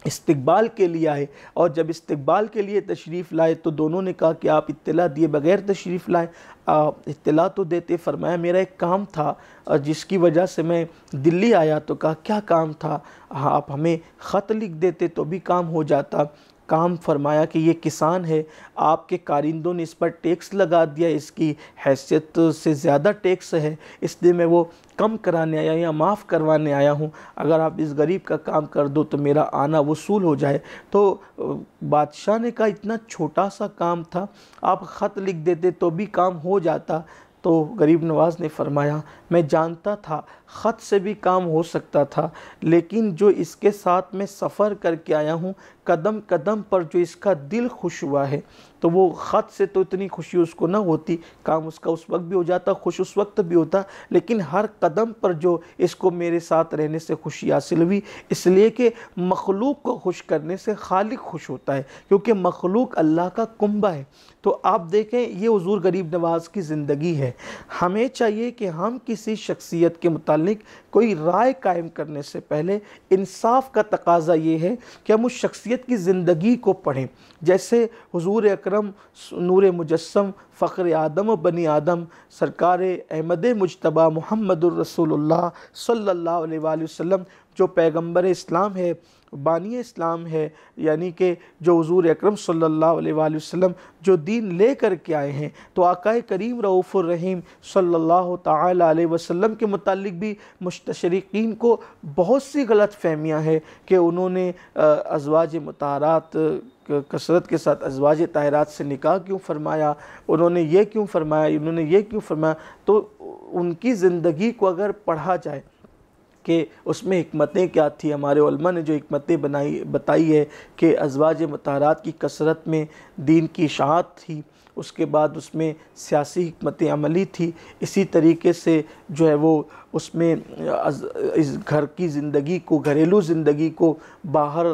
इस्तबाल के लिए आए और जब इस्तबाल के लिए तशरीफ़ लाए तो दोनों ने कहा कि आप इतला दिए बग़ैर तशरीफ़ लाए इतला तो देते फरमाया मेरा एक काम था और जिसकी वजह से मैं दिल्ली आया तो कहा क्या काम था हाँ आप हमें ख़त लिख देते तो भी काम हो जाता काम फरमाया कि ये किसान है आपके कारिंदों ने इस पर टैक्स लगा दिया इसकी हैसियत से ज़्यादा टैक्स है इसलिए मैं वो कम कराने आया या माफ़ करवाने आया हूँ अगर आप इस गरीब का काम कर दो तो मेरा आना वसूल हो जाए तो बादशाह ने कहा इतना छोटा सा काम था आप ख़त लिख देते तो भी काम हो जाता तो गरीब नवाज ने फरमाया मैं जानता था ख़त से भी काम हो सकता था लेकिन जो इसके साथ मैं सफ़र करके आया हूँ कदम कदम पर जो इसका दिल खुश हुआ है तो वो ख़त से तो इतनी खुशी उसको ना होती काम उसका उस वक्त भी हो जाता खुश उस वक्त भी होता लेकिन हर कदम पर जो इसको मेरे साथ रहने से खुशी हासिल हुई इसलिए कि मखलूक को खुश करने से खालिक खुश होता है क्योंकि मखलूक अल्लाह का कुंबा है तो आप देखें ये हजूर गरीब नवाज़ की ज़िंदगी है हमें चाहिए कि हम किसी शख्सियत के मतलब कोई राय कायम करने से पहले इंसाफ का तकाजा ये है कि हम उस शख्सियत की ज़िंदगी को पढ़ें जैसे हजूर अक्रम नूर मुजस्म फ़ख्र आदम बनी आदम सरकार अहमद मुशतबा महमदरसोल्ला सल्ला वसम जो पैगम्बर इस्लाम है बानी इस्लाम है यानी कि जो हजूर अक्रम वसल्लम जो दीन ले कर के आए हैं तो आकाए करीम रऊफ़ुररहीम सल्ला वसम के मतलब भी मुस्तशरकिन को बहुत सी गलत फहमियाँ हैं कि उन्होंने अजवाज मतारात कसरत के साथ अजवाज ताहरात से निकाह क्यों फरमाया उन्होंने ये क्यों फरमाया उन्होंने ये क्यों फरमाया तो उनकी ज़िंदगी को अगर पढ़ा जाए कि उसमें हमतें क्या थी हमारे ने जो हमतें बनाई बताई है कि अजवाज मतारात की कसरत में दीन की इशात थी उसके बाद उसमें सियासी हमत अमली थी इसी तरीके से जो है वो उसमें इस घर की ज़िंदगी को घरेलू ज़िंदगी को बाहर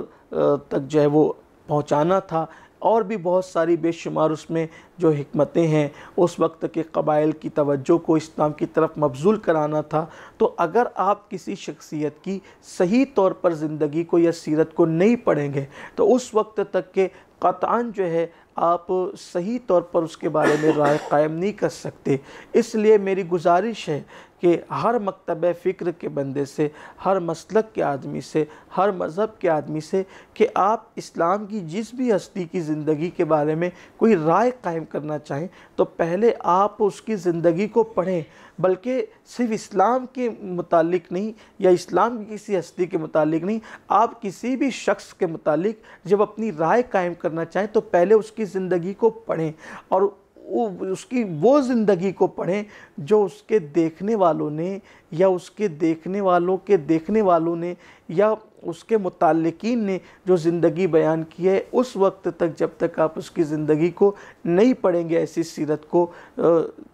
तक जो है वो पहुँचाना था और भी बहुत सारी बेशुमार उसमें जो हमतें हैं उस वक्त के कबाइल की तवज्जो को इस्लाम की तरफ मबजूल कराना था तो अगर आप किसी शख्सियत की सही तौर पर ज़िंदगी को या सीरत को नहीं पढ़ेंगे तो उस वक्त तक के कतान जो है आप सही तौर पर उसके बारे में राय कायम नहीं कर सकते इसलिए मेरी गुजारिश है कि हर मकतब फ़िक्र के बंदे से हर मसलक के आदमी से हर मज़हब के आदमी से कि आप इस्लाम की जिस भी हस्ती की ज़िंदगी के बारे में कोई राय कायम करना चाहें तो पहले आप उसकी ज़िंदगी को पढ़ें बल्कि सिर्फ इस्लाम के मुतालिक नहीं या इस्लाम की किसी हस्ती के मुतालिक नहीं आप किसी भी शख्स के मुतालिक जब अपनी राय कायम करना चाहें तो पहले उसकी ज़िंदगी को पढ़ें और उसकी वो ज़िंदगी को पढ़ें जो उसके देखने वालों ने या उसके देखने वालों के देखने वालों ने या उसके मुतालिकीन ने जो ज़िंदगी बयान की है उस वक्त तक जब तक आप उसकी ज़िंदगी को नहीं पढ़ेंगे ऐसी सीरत को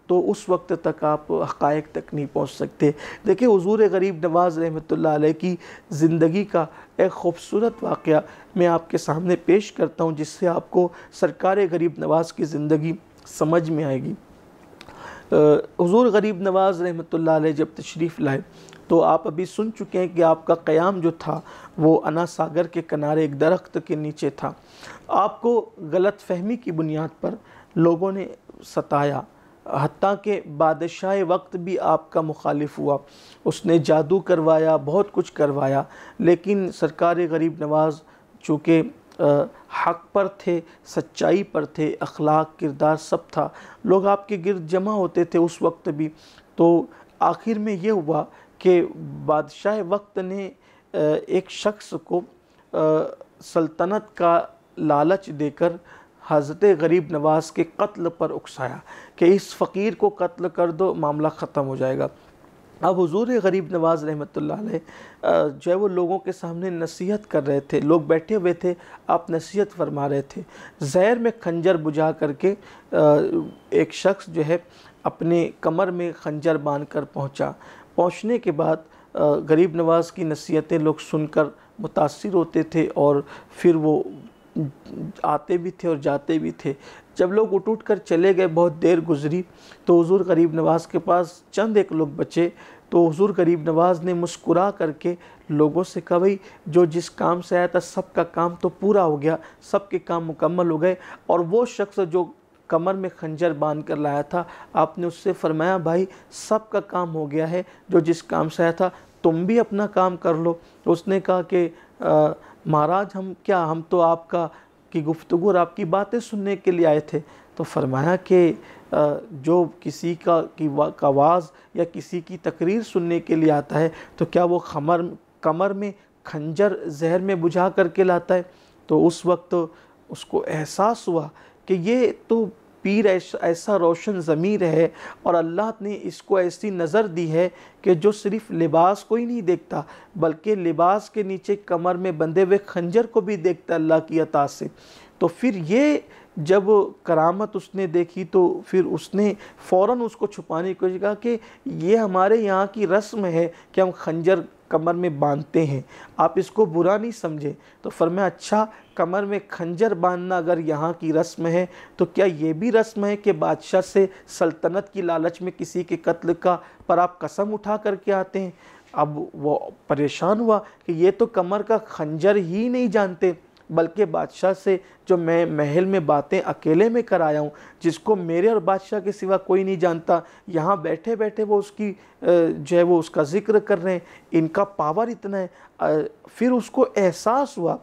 तो उस वक्त तक आप हकायक तक नहीं पहुंच सकते देखिए हजूर गरीब नवाज़ रमत की ज़िंदगी का एक ख़ूबसूरत वाक़ मैं आपके सामने पेश करता हूँ जिससे आपको सरकार गरीब नवाज़ की ज़िंदगी समझ में आएगी हजूर गरीब नवाज़ रहमत जब तशरीफ़ लाए तो आप अभी सुन चुके हैं कि आपका क़याम जो था वो अना सागर के किनारे एक दरख्त के नीचे था आपको गलत फहमी की बुनियाद पर लोगों ने सताया हती के बादशाह वक्त भी आपका मुखालिफ हुआ उसने जादू करवाया बहुत कुछ करवाया लेकिन सरकार गरीब नवाज चूँकि हक पर थे सच्चाई पर थे अखलाक किरदार सब था लोग आपके गिरद जमा होते थे उस वक्त भी तो आखिर में ये हुआ कि बादशाह वक्त ने एक शख्स को सल्तनत का लालच देकर हज़रत गरीब नवाज़ के कत्ल पर उकसाया कि इस फ़कीर को कत्ल कर दो मामला ख़त्म हो जाएगा अब हजूर गरीब नवाज़ रहमत जो है वो लोगों के सामने नसीहत कर रहे थे लोग बैठे हुए थे आप नसीहत फरमा रहे थे जहर में खंजर बुझा करके एक शख्स जो है अपने कमर में खंजर बांध कर पहुँचा पहुँचने के बाद गरीब नवाज़ की नसीहतें लोग सुनकर मुतासर होते थे और फिर वो आते भी थे और जाते भी थे जब लोग उठ उठ कर चले गए बहुत देर गुजरी तो हजूर गरीब नवाज़ के पास चंद एक लोग बचे तो हजूर गरीब नवाज़ ने मुस्कुरा करके लोगों से कहा भाई जो जिस काम से आया था सब का काम तो पूरा हो गया सब के काम मुकम्मल हो गए और वो शख्स जो कमर में खंजर बांध कर लाया था आपने उससे फरमाया भाई सब का काम हो गया है जो जिस काम से आया था तुम भी अपना काम कर लो उसने कहा कि महाराज हम क्या हम तो आपका की गुफ्तु और आपकी बातें सुनने के लिए आए थे तो फरमाया कि जो किसी का की आवाज़ या किसी की तकरीर सुनने के लिए आता है तो क्या वो खमर कमर में खंजर जहर में बुझा करके लाता है तो उस वक्त उसको एहसास हुआ कि ये तो पीर ऐसा रोशन ज़मीर है और अल्लाह ने इसको ऐसी नज़र दी है कि जो सिर्फ़ लिबास को ही नहीं देखता बल्कि लिबास के नीचे कमर में बंधे हुए खंजर को भी देखता अल्लाह की अता से तो फिर ये जब करामत उसने देखी तो फिर उसने फ़ौर उसको छुपाने की कोशिश कहा कि ये हमारे यहाँ की रस्म है कि हम खंजर कमर में बांधते हैं आप इसको बुरा नहीं समझें तो फरमाया अच्छा कमर में खंजर बांधना अगर यहाँ की रस्म है तो क्या ये भी रस्म है कि बादशाह से सल्तनत की लालच में किसी के कत्ल का पर आप कसम उठा करके आते हैं अब वो परेशान हुआ कि ये तो कमर का खंजर ही नहीं जानते बल्कि बादशाह से जो मैं महल में बातें अकेले में कराया हूँ जिसको मेरे और बादशाह के सिवा कोई नहीं जानता यहाँ बैठे बैठे वो उसकी जो है वो उसका ज़िक्र कर रहे हैं इनका पावर इतना है फिर उसको एहसास हुआ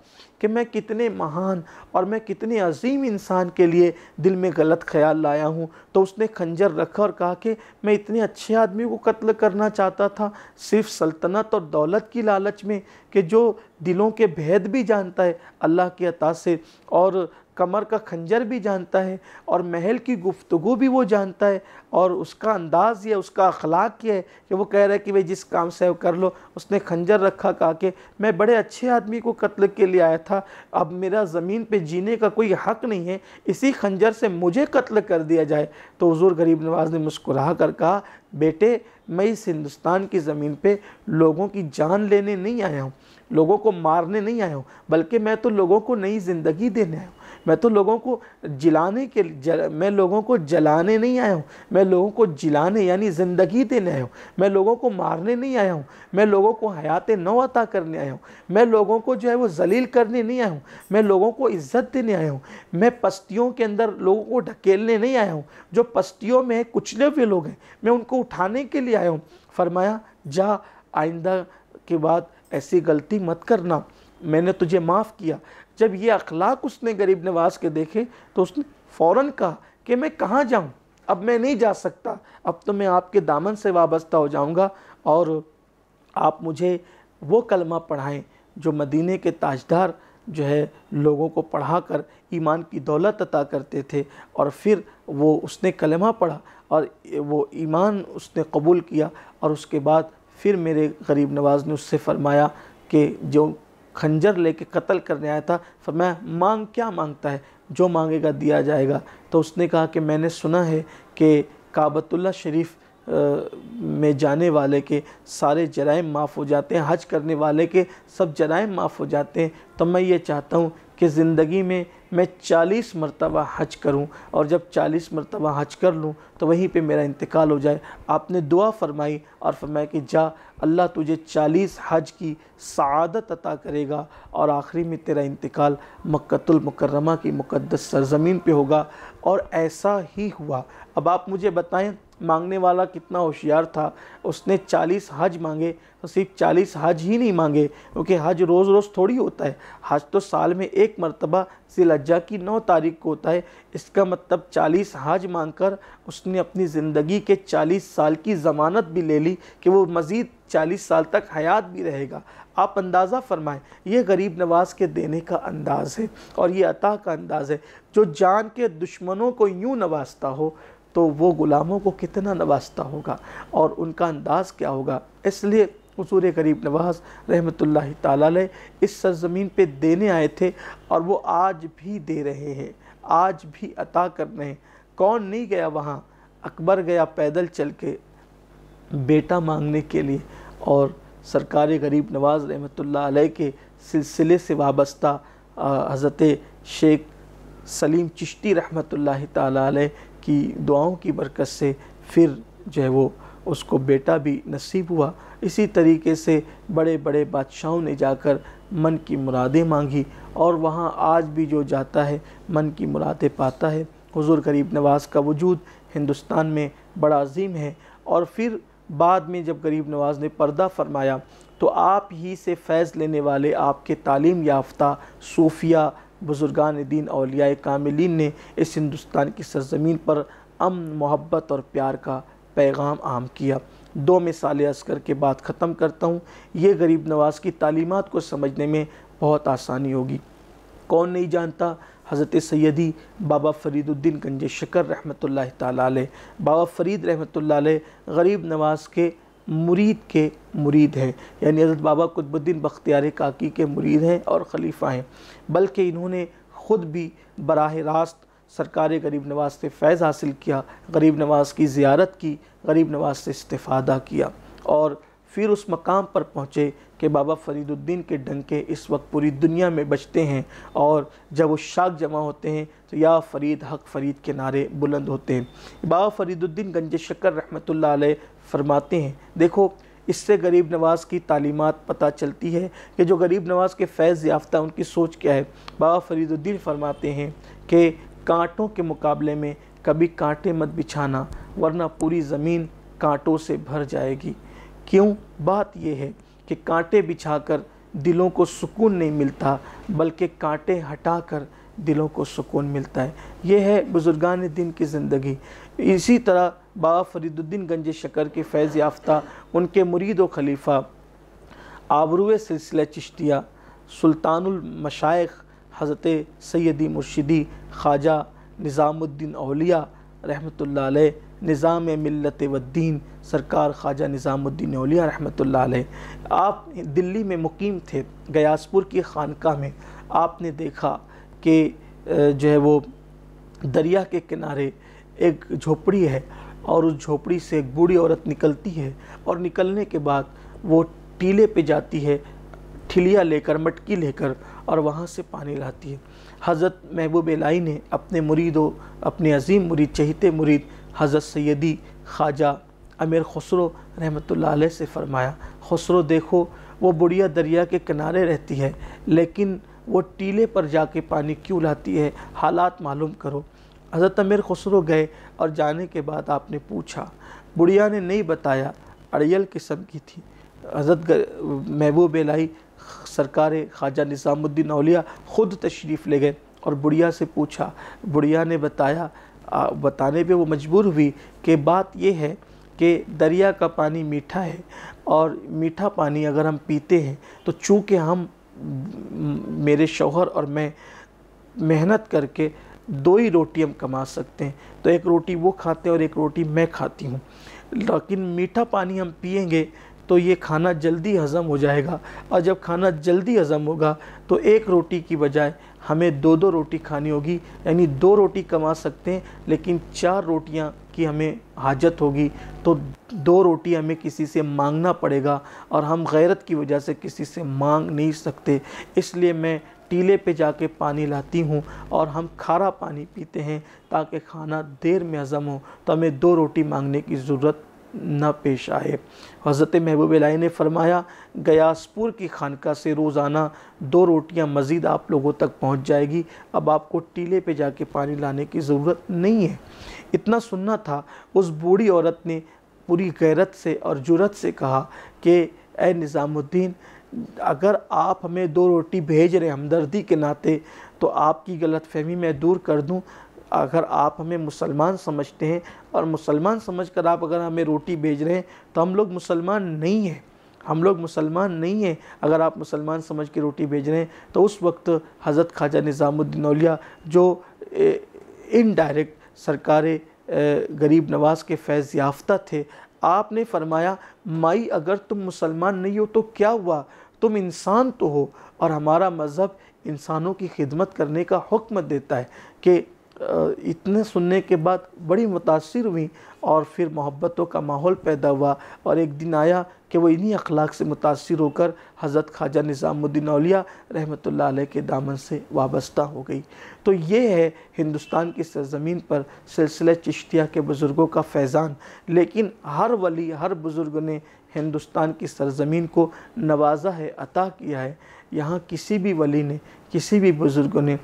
कि मैं कितने महान और मैं कितने अजीम इंसान के लिए दिल में गलत ख्याल लाया हूँ तो उसने खंजर रखा और कहा कि मैं इतने अच्छे आदमी को कत्ल करना चाहता था सिर्फ सल्तनत और दौलत की लालच में कि जो दिलों के भेद भी जानता है अल्लाह की अता से और कमर का खंजर भी जानता है और महल की गुफ्तगु भी वो जानता है और उसका अंदाज़ यह उसका अखलाक यह है कि वो कह रहा है कि भाई जिस काम से कर लो उसने खंजर रखा कहा कि मैं बड़े अच्छे आदमी को कत्ल के लिए आया था अब मेरा ज़मीन पे जीने का कोई हक नहीं है इसी खंजर से मुझे कत्ल कर दिया जाए तो हजूर गरीब नवाज ने मुस्कुरा कर कहा बेटे मैं इस हिंदुस्तान की ज़मीन पर लोगों की जान लेने नहीं आया हूँ लोगों को मारने नहीं आया हूँ बल्कि मैं तो लोगों को नई ज़िंदगी देने आया हूँ मैं तो लोगों को जिलाने के जल, मैं लोगों को जलाने नहीं आया हूँ मैं लोगों को जिलाने यानी ज़िंदगी देने आया हूँ मैं लोगों को मारने नहीं आया हूँ मैं लोगों को हयात नौ अता करने आया हूँ मैं लोगों को जो है वो जलील करने नहीं आया हूँ मैं लोगों को इज़्ज़त देने आया हूँ मैं पस्तियों के अंदर लोगों को ढकेलने नहीं आया हूँ जो पस्तियों में कुचले हुए लोग हैं मैं उनको उठाने के लिए आया हूँ फरमाया जा आइंदा के बाद ऐसी गलती मत करना मैंने तुझे माफ़ किया जब ये अखलाक उसने गरीब नवाज के देखे तो उसने फ़ौरन कहा कि मैं कहाँ जाऊँ अब मैं नहीं जा सकता अब तो मैं आपके दामन से वाबस्ता हो जाऊँगा और आप मुझे वो कलमा पढ़ाएँ जो मदीने के ताजदार जो है लोगों को पढ़ा कर ईमान की दौलत अता करते थे और फिर वो उसने कलमा पढ़ा और वो ईमान उसने कबूल किया और उसके बाद फिर मेरे गरीब नवाज ने उससे फरमाया कि जो खंजर लेके कत्ल करने आया था फरमाया मांग क्या मांगता है जो मांगेगा दिया जाएगा तो उसने कहा कि मैंने सुना है कि काबतुल्ला शरीफ में जाने वाले के सारे जराइम माफ़ हो जाते हैं हज करने वाले के सब जराइम माफ़ हो जाते हैं तो मैं ये चाहता हूँ कि ज़िंदगी में मैं चालीस मरतबा हज करूं और जब चालीस मरतबा हज कर लूं तो वहीं पे मेरा इंतकाल हो जाए आपने दुआ फरमाई और फरमाया कि जा अल्लाह तुझे चालीस हज की सदत अता करेगा और आखिरी में तेरा इंतकाल मक्तुलमकरमा की मुकदस सरजमीन पे होगा और ऐसा ही हुआ अब आप मुझे बताएं मांगने वाला कितना होशियार था उसने चालीस हज मांगे तो सिर्फ चालीस हज ही नहीं मांगे क्योंकि हज रोज़ रोज़ थोड़ी होता है हज तो साल में एक मरतबा सिलज्जा की नौ तारीख को होता है इसका मतलब चालीस हज मांगकर उसने अपनी ज़िंदगी के चालीस साल की ज़मानत भी ले ली कि वो मज़ीद चालीस साल तक हयात भी रहेगा आप अंदाज़ा फरमाएं ये गरीब नवाज के देने का अंदाज़ है और ये अता का अंदाज़ है जो जान के दुश्मनों को यूँ नवाजता हो तो वो ग़ुलामों को कितना नवास्ता होगा और उनका अंदाज़ क्या होगा इसलिए हजूर गरीब नवाज रहमत ताल इस सरज़मीन पर देने आए थे और वो आज भी दे रहे हैं आज भी अता कर रहे हैं कौन नहीं गया वहाँ अकबर गया पैदल चल के बेटा मांगने के लिए और सरकार गरीब नवाज रहमत के सिलसिले से वाबस्ता हज़रत शेख सलीम चिश्ती रहमत ताल की दुआओं की बरकत से फिर जो है वो उसको बेटा भी नसीब हुआ इसी तरीके से बड़े बड़े बादशाहों ने जाकर मन की मुरादें मांगी और वहाँ आज भी जो जाता है मन की मुरादें पाता है हुजूर गरीब नवाज़ का वजूद हिंदुस्तान में बड़ा अजीम है और फिर बाद में जब गरीब नवाज़ ने पर्दा फरमाया तो आप ही से फैज़ लेने वाले आपके तालीम याफ्ता सूफिया बुज़ुर्गान दीन अलिया कामिलीन ने इस हिंदुस्तान की सरजमीन पर अमन मोहब्बत और प्यार का पैगाम आम किया दो मिसालें असकर करके बात ख़त्म करता हूँ ये गरीब नवाज़ की तालीमत को समझने में बहुत आसानी होगी कौन नहीं जानता हज़रत सैदी बाबा फरीदुद्दीन गंज शकर रहमत ला तबा फरीद रहमत ला गरीब नवाज़ के मुरीद के मुरीद हैं यानी हज़रत बाबा कुतबुद्दीन बख्तियार काकी के मुरीद हैं और ख़लीफ़ा हैं बल्कि इन्होंने ख़ुद भी बराह रास्त सरकार गरीब नवाज से फैज़ हासिल किया गरीब नवाज की ज़्यारत की गरीब नवाज से इस्तादा किया और फिर उस मकाम पर पहुँचे कि बाबा फरीदुद्दीन के डंके इस वक्त पूरी दुनिया में बजते हैं और जब वो शाख जमा होते हैं तो या फ़रीद हक फ़रीद के नारे बुलंद होते हैं बाबा फरीदुद्दीन गंज शक्कर रहमत फरमाते हैं देखो इससे गरीब नवाज़ की तालीमत पता चलती है कि जो गरीब नवाज़ के फैज़ याफ्ता उनकी सोच क्या है बाबा फरीदुद्दीन फरमाते हैं कि कांटों के मुकाबले में कभी कांटे मत बिछाना वरना पूरी ज़मीन कांटों से भर जाएगी क्यों बात यह है कि कांटे बिछाकर दिलों को सुकून नहीं मिलता बल्कि कांटे हटाकर दिलों को सुकून मिलता है यह है बुज़ुर्गान दिन की ज़िंदगी इसी तरह बाबा फरीदुद्दीन गंज शकर के फैज़ याफ्ता उनके मुरीद व खलीफा आबरू सिलसिला चिश्तिया सुल्तानमशाइ हज़रत सैदी मुर्शिदी ख्वाजा निज़ामुद्दीन अलिया रहमत निज़ाम मिलत वद्दीन सरकार ख्वाजा निज़ामुद्दीन अलिया रहमत आप दिल्ली में मुकीम थे गयासपुर की खानका में आपने देखा कि जो है वो दरिया के किनारे एक झोपड़ी है और उस झोपड़ी से एक बूढ़ी औरत निकलती है और निकलने के बाद वो टीले पे जाती है ठिलिया लेकर मटकी लेकर और वहाँ से पानी लाती है हज़रत महबूब लाई ने अपने मुरीदों अपने अजीम मुरीद चहते मुरीद हज़रत सैदी ख्वाजा अमीर खसरो रहमत से फ़रमाया खसरो देखो वो बुढ़िया दरिया के किनारे रहती है लेकिन वो टीले पर जाके पानी क्यों लाती है हालात मालूम करो हज़रत अमीर खुसरो गए और जाने के बाद आपने पूछा बुढ़िया ने नहीं बताया अड़ियल किस्म की थी हज़रत महबूब लाई सरकार ख्वाजा निज़ामुद्दीन अलिया ख़ुद तशरीफ़ ले गए और बुढ़िया से पूछा बुढ़िया ने बताया आ, बताने पे वो मजबूर हुई कि बात यह है कि दरिया का पानी मीठा है और मीठा पानी अगर हम पीते हैं तो चूँकि हम मेरे शौहर और मैं मेहनत करके दो ही रोटी हम कमा सकते हैं तो एक रोटी वो खाते हैं और एक रोटी मैं खाती हूँ लेकिन मीठा पानी हम पियेंगे तो ये खाना जल्दी हज़म हो जाएगा और जब खाना जल्दी हज़म होगा तो एक रोटी की बजाय हमें दो दो रोटी खानी होगी यानी दो रोटी कमा सकते हैं लेकिन चार रोटियां की हमें हाजत होगी तो दो रोटी हमें किसी से मांगना पड़ेगा और हम गैरत की वजह से किसी से मांग नहीं सकते इसलिए मैं टीले पे जाके पानी लाती हूँ और हम खारा पानी पीते हैं ताकि खाना देर में हज़म हो तो हमें दो रोटी मांगने की ज़रूरत न पेश आए हज़रत महबूब लाई ने फरमाया गयासपुर की खानका से रोज़ाना दो रोटियाँ मज़ीद आप लोगों तक पहुँच जाएगी अब आपको टीले पे जाके पानी लाने की ज़रूरत नहीं है इतना सुनना था उस बूढ़ी औरत ने पूरी गैरत से और जुरत से कहा कि ए निज़ामुद्दीन अगर आप हमें दो रोटी भेज रहे हैं हमदर्दी के नाते तो आपकी गलतफहमी मैं दूर कर दूं अगर आप हमें मुसलमान समझते हैं और मुसलमान समझकर आप अगर हमें रोटी भेज रहे हैं तो हम लोग मुसलमान नहीं हैं हम लोग मुसलमान नहीं हैं अगर आप मुसलमान समझ के रोटी भेज रहे हैं तो उस वक्त हज़रत ख्वाजा निज़ामुद्दीन अलिया जो इनडायरेक्ट सरकार गरीब नवाज़ के फैज़ याफ्ता थे आपने फरमाया माई अगर तुम मुसलमान नहीं हो तो क्या हुआ तुम इंसान तो हो और हमारा मज़हब इंसानों की खिदमत करने का हुक्म देता है कि इतने सुनने के बाद बड़ी मुतासर हुई और फिर मोहब्बतों का माहौल पैदा हुआ और एक दिन आया कि वो इन्हीं अखलाक से मुतासर होकर हज़रत ख्वाजा निज़ामुद्दीन अलिया रहमत के दामन से वाबस्ता हो गई तो ये है हिंदुस्तान की सरजमीन पर सिलसिले चिश्तिया के बुज़ुर्गों का फैज़ान लेकिन हर वली हर बुज़ुर्ग ने हिंदुस्तान की सरजमीन को नवाजा है अता किया है यहाँ किसी भी वली ने किसी भी बुज़ुर्ग ने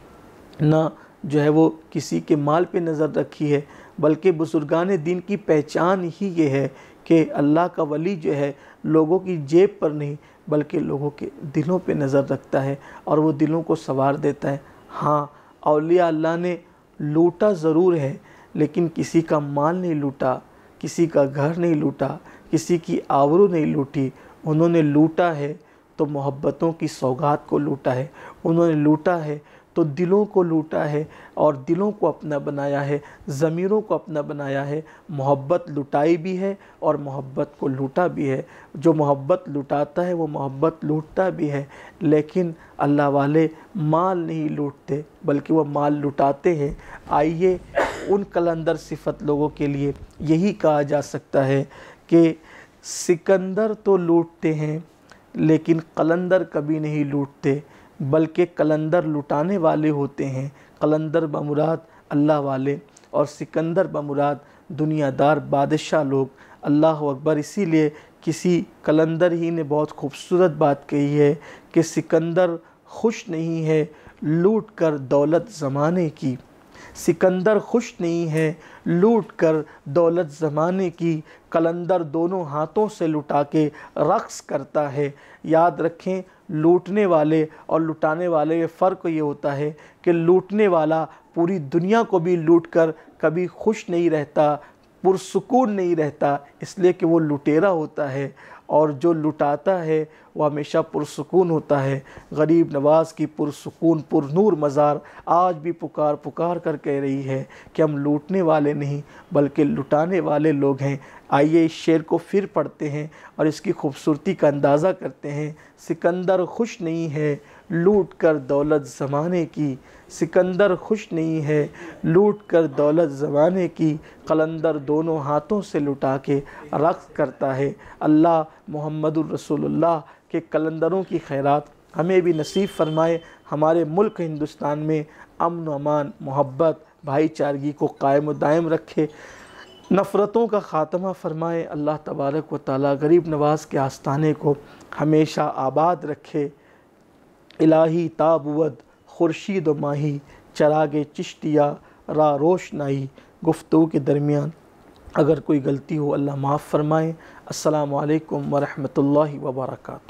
ना जो है वो किसी के माल पे नज़र रखी है बल्कि बुज़ुर्गान दीन की पहचान ही ये है कि अल्लाह का वली जो है लोगों की जेब पर नहीं बल्कि लोगों के दिलों पे नज़र रखता है और वो दिलों को संवार देता है हाँ अलिया अल्लाह ने लूटा ज़रूर है लेकिन किसी का माल नहीं लूटा किसी का घर नहीं लूटा किसी की आवरू नहीं लूटी उन्होंने लूटा है तो मोहब्बतों की सौगात को लूटा है उन्होंने लूटा है तो दिलों को लूटा है और दिलों को अपना बनाया है ज़मीरों को अपना बनाया है मोहब्बत लुटाई भी है और मोहब्बत को लूटा भी है जो मोहब्बत लुटाता है वो मोहब्बत लूटता भी है लेकिन अल्लाह वाले माल नहीं लूटते बल्कि वह माल लुटाते हैं आइए उन कलंदर सिफत लोगों के लिए यही कहा जा सकता है कि सिकंदर तो लूटते हैं लेकिन कलंदर कभी नहीं लूटते बल्कि कलंदर लुटाने वाले होते हैं कलंदर बमुराद अल्लाह वाले और सिकंदर बमुराद दुनियादार बादशाह लोग अल्लाह अकबर इसीलिए किसी कलंदर ही ने बहुत खूबसूरत बात कही है कि सिकंदर खुश नहीं है लूट कर दौलत ज़माने की सिकंदर खुश नहीं है लूट कर दौलत ज़माने की कलंदर दोनों हाथों से लुटा के रक़्स करता है याद रखें लूटने वाले और लुटाने वाले में फ़र्क ये होता है कि लूटने वाला पूरी दुनिया को भी लूट कर कभी खुश नहीं रहता पुरसकून नहीं रहता इसलिए कि वो लुटेरा होता है और जो लुटाता है वह हमेशा पुरसकून होता है गरीब नवाज की पुरसकून पुरनूर मज़ार आज भी पुकार पुकार कर कह रही है कि हम लूटने वाले नहीं बल्कि लुटाने वाले लोग हैं आइए इस शेर को फिर पढ़ते हैं और इसकी खूबसूरती का अंदाज़ा करते हैं सिकंदर खुश नहीं है लूट कर दौलत ज़माने की सिकंदर खुश नहीं है लूट कर दौलत ज़माने की कलंदर दोनों हाथों से लुटा के रक़्स करता है अल्लाह मोहम्मद रसोल्ला के कलंदरों की खैरात हमें भी नसीब फरमाए हमारे मुल्क हिंदुस्तान में अमन अमान मोहब्बत भाईचारगी को कायम दायम रखे नफ़रतों का ख़ात्मा फ़रमाए अल्लाह तबारक व ताली गरीब नवाज़ के आस्थाने को हमेशा आबाद रखे इलाही ताबवद खुर्शीद माही चरागे चिश्तिया रा रोशनाई गुफ्तु के दरमियान अगर कोई गलती हो अल्लाह माफ़ फरमाए असलकम वरहमल वर्का